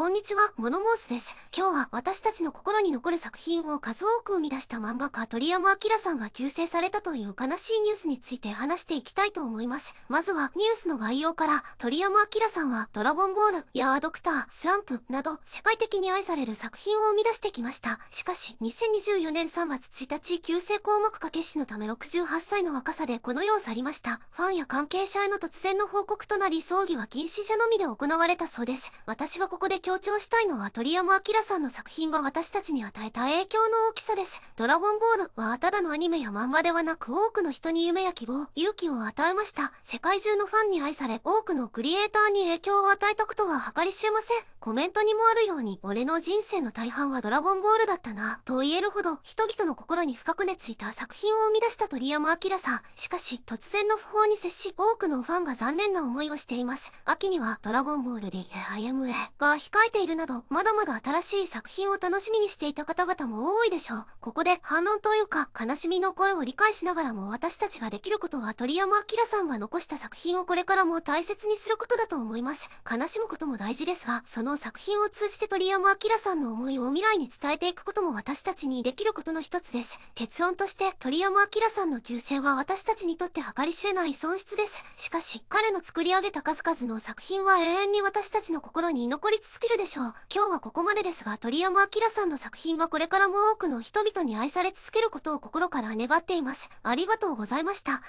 こんにちは、モノモースです。今日は私たちの心に残る作品を数多く生み出した漫画家鳥山明さんが救世されたという悲しいニュースについて話していきたいと思います。まずはニュースの概要から、鳥山明さんはドラゴンボールやドクター、スランプなど世界的に愛される作品を生み出してきました。しかし、2024年3月1日、急性項目化け死のため68歳の若さでこの世を去りました。ファンや関係者への突然の報告となり、葬儀は禁止者のみで行われたそうです。私はここで強調したいのは鳥山明さんの作品が私たちに与えた影響の大きさです。ドラゴンボールはただのアニメや漫画ではなく多くの人に夢や希望、勇気を与えました。世界中のファンに愛され、多くのクリエイターに影響を与えたことは計り知れません。コメントにもあるように、俺の人生の大半はドラゴンボールだったな、と言えるほど、人々の心に深く根付いた作品を生み出した鳥山明さん。しかし、突然の訃報に接し、多くのファンが残念な思いをしています。秋には、ドラゴンボールで IMA が光書いているなど、まだまだ新しい作品を楽しみにしていた方々も多いでしょう。ここで反論というか、悲しみの声を理解しながらも私たちができることは鳥山明さんが残した作品をこれからも大切にすることだと思います。悲しむことも大事ですが、その作品を通じて鳥山明さんの思いを未来に伝えていくことも私たちにできることの一つです。結論として、鳥山明さんの旧姓は私たちにとって計り知れない損失です。しかし、彼の作り上げた数々の作品は永遠に私たちの心に残りつつってるでしょう。今日はここまでですが、鳥山明さんの作品がこれからも多くの人々に愛され続けることを心から願っています。ありがとうございました。